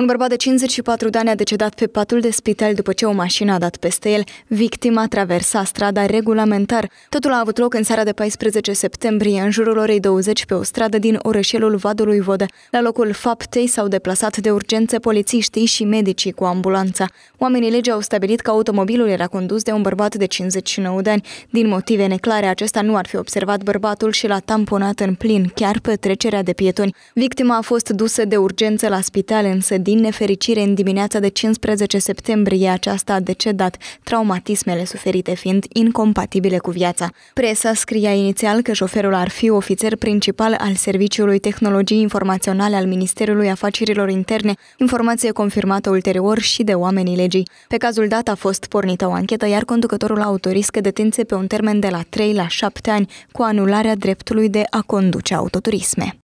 Un bărbat de 54 de ani a decedat pe patul de spital după ce o mașină a dat peste el. Victima traversa strada regulamentar. Totul a avut loc în seara de 14 septembrie, în jurul orei 20, pe o stradă din orășelul Vadului Vodă. La locul faptei s-au deplasat de urgență polițiștii și medicii cu ambulanța. Oamenii legii au stabilit că automobilul era condus de un bărbat de 59 de ani. Din motive neclare, acesta nu ar fi observat bărbatul și l-a tamponat în plin, chiar pe trecerea de pietoni. Victima a fost dusă de urgență la spital, însă din nefericire în dimineața de 15 septembrie aceasta a decedat, traumatismele suferite fiind incompatibile cu viața. Presa scria inițial că șoferul ar fi ofițer principal al Serviciului Tehnologii Informaționale al Ministerului Afacerilor Interne, informație confirmată ulterior și de oamenii legii. Pe cazul dat a fost pornită o anchetă, iar conducătorul autoriscă detenție pe un termen de la 3 la 7 ani, cu anularea dreptului de a conduce autoturisme.